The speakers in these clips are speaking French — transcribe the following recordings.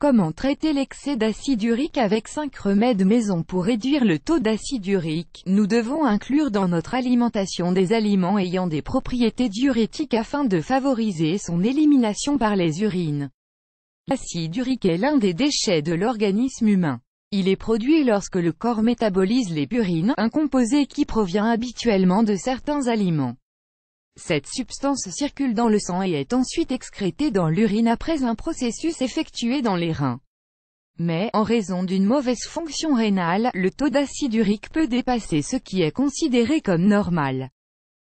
Comment traiter l'excès d'acide urique avec 5 remèdes maison pour réduire le taux d'acide urique Nous devons inclure dans notre alimentation des aliments ayant des propriétés diurétiques afin de favoriser son élimination par les urines. L'acide urique est l'un des déchets de l'organisme humain. Il est produit lorsque le corps métabolise les purines, un composé qui provient habituellement de certains aliments. Cette substance circule dans le sang et est ensuite excrétée dans l'urine après un processus effectué dans les reins. Mais, en raison d'une mauvaise fonction rénale, le taux d'acide urique peut dépasser ce qui est considéré comme normal.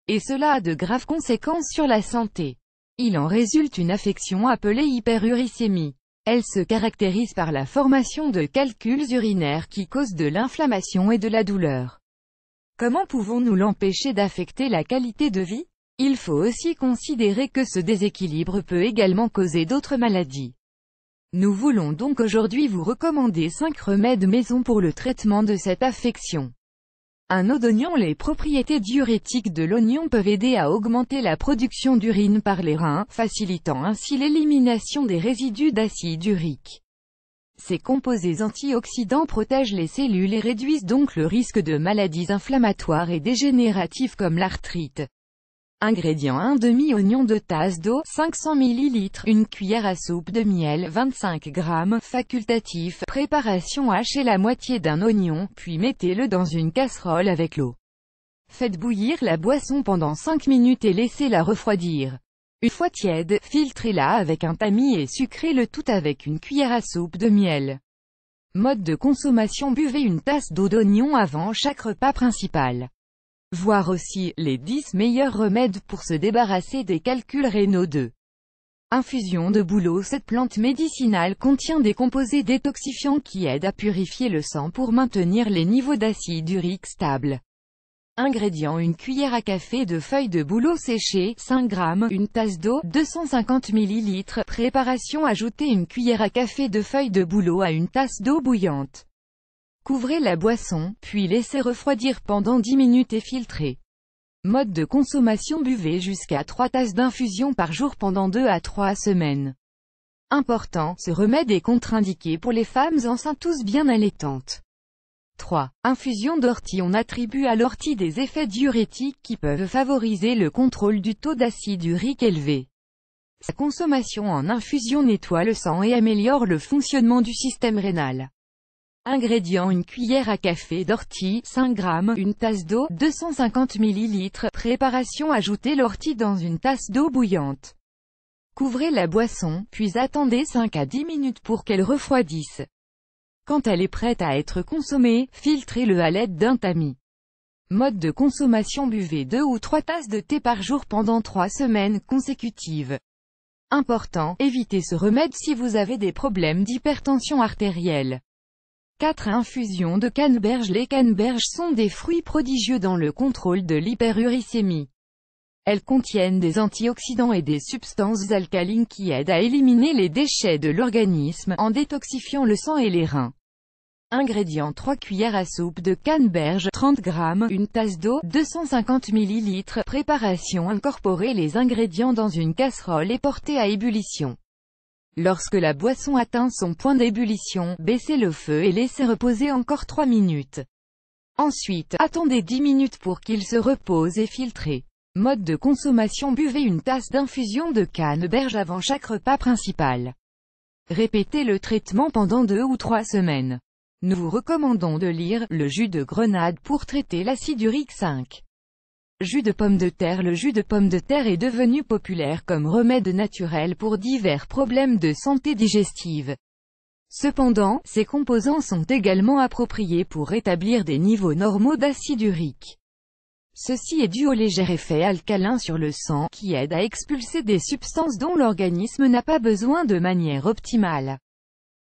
Et cela a de graves conséquences sur la santé. Il en résulte une affection appelée hyperuricémie. Elle se caractérise par la formation de calculs urinaires qui causent de l'inflammation et de la douleur. Comment pouvons-nous l'empêcher d'affecter la qualité de vie il faut aussi considérer que ce déséquilibre peut également causer d'autres maladies. Nous voulons donc aujourd'hui vous recommander 5 remèdes maison pour le traitement de cette affection. Un eau d'oignon Les propriétés diurétiques de l'oignon peuvent aider à augmenter la production d'urine par les reins, facilitant ainsi l'élimination des résidus d'acide urique. Ces composés antioxydants protègent les cellules et réduisent donc le risque de maladies inflammatoires et dégénératives comme l'arthrite. Ingrédients 1 demi-oignon de tasse d'eau, 500 ml, une cuillère à soupe de miel, 25 g, facultatif, préparation hachez la moitié d'un oignon, puis mettez-le dans une casserole avec l'eau. Faites bouillir la boisson pendant 5 minutes et laissez-la refroidir. Une fois tiède, filtrez-la avec un tamis et sucrez le tout avec une cuillère à soupe de miel. Mode de consommation Buvez une tasse d'eau d'oignon avant chaque repas principal. Voir aussi, les 10 meilleurs remèdes pour se débarrasser des calculs rénaux 2. Infusion de bouleau Cette plante médicinale contient des composés détoxifiants qui aident à purifier le sang pour maintenir les niveaux d'acide urique stables. Ingrédients Une cuillère à café de feuilles de bouleau séchées, 5 g, une tasse d'eau, 250 ml. Préparation Ajouter une cuillère à café de feuilles de bouleau à une tasse d'eau bouillante. Couvrez la boisson, puis laissez refroidir pendant 10 minutes et filtrez. Mode de consommation Buvez jusqu'à 3 tasses d'infusion par jour pendant 2 à 3 semaines. Important, ce remède est contre-indiqué pour les femmes enceintes tous bien allaitantes. 3. Infusion d'ortie On attribue à l'ortie des effets diurétiques qui peuvent favoriser le contrôle du taux d'acide urique élevé. Sa consommation en infusion nettoie le sang et améliore le fonctionnement du système rénal. Ingrédients une cuillère à café d'ortie, 5 g, une tasse d'eau, 250 ml. Préparation Ajoutez l'ortie dans une tasse d'eau bouillante. Couvrez la boisson, puis attendez 5 à 10 minutes pour qu'elle refroidisse. Quand elle est prête à être consommée, filtrez-le à l'aide d'un tamis. Mode de consommation Buvez 2 ou 3 tasses de thé par jour pendant 3 semaines consécutives. Important, évitez ce remède si vous avez des problèmes d'hypertension artérielle. 4 infusions de canneberge Les canneberges sont des fruits prodigieux dans le contrôle de l'hyperuricémie. Elles contiennent des antioxydants et des substances alcalines qui aident à éliminer les déchets de l'organisme, en détoxifiant le sang et les reins. Ingrédients 3 cuillères à soupe de canneberge, 30 g, une tasse d'eau, 250 ml. Préparation Incorporer les ingrédients dans une casserole et porter à ébullition. Lorsque la boisson atteint son point d'ébullition, baissez le feu et laissez reposer encore 3 minutes. Ensuite, attendez 10 minutes pour qu'il se repose et filtrez. Mode de consommation Buvez une tasse d'infusion de canneberge avant chaque repas principal. Répétez le traitement pendant 2 ou 3 semaines. Nous vous recommandons de lire « Le jus de grenade » pour traiter l'acide urique 5. Jus de pomme de terre Le jus de pomme de terre est devenu populaire comme remède naturel pour divers problèmes de santé digestive. Cependant, ses composants sont également appropriés pour rétablir des niveaux normaux d'acide urique. Ceci est dû au léger effet alcalin sur le sang, qui aide à expulser des substances dont l'organisme n'a pas besoin de manière optimale.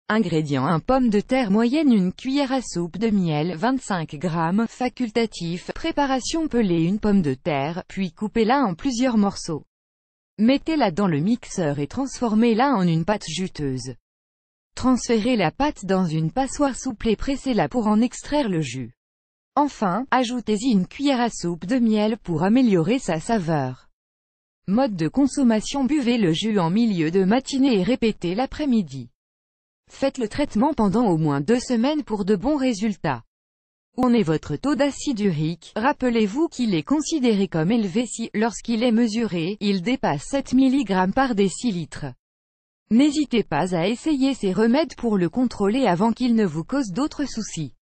Ingrédients 1 pomme de terre moyenne 1 cuillère à soupe de miel 25 g facultatif Préparation pelée une pomme de terre, puis coupez-la en plusieurs morceaux. Mettez-la dans le mixeur et transformez-la en une pâte juteuse. Transférez la pâte dans une passoire souple et pressez-la pour en extraire le jus. Enfin, ajoutez-y une cuillère à soupe de miel pour améliorer sa saveur. Mode de consommation Buvez le jus en milieu de matinée et répétez l'après-midi. Faites le traitement pendant au moins deux semaines pour de bons résultats. On est votre taux d'acide urique Rappelez-vous qu'il est considéré comme élevé si, lorsqu'il est mesuré, il dépasse 7 mg par décilitre. N'hésitez pas à essayer ces remèdes pour le contrôler avant qu'il ne vous cause d'autres soucis.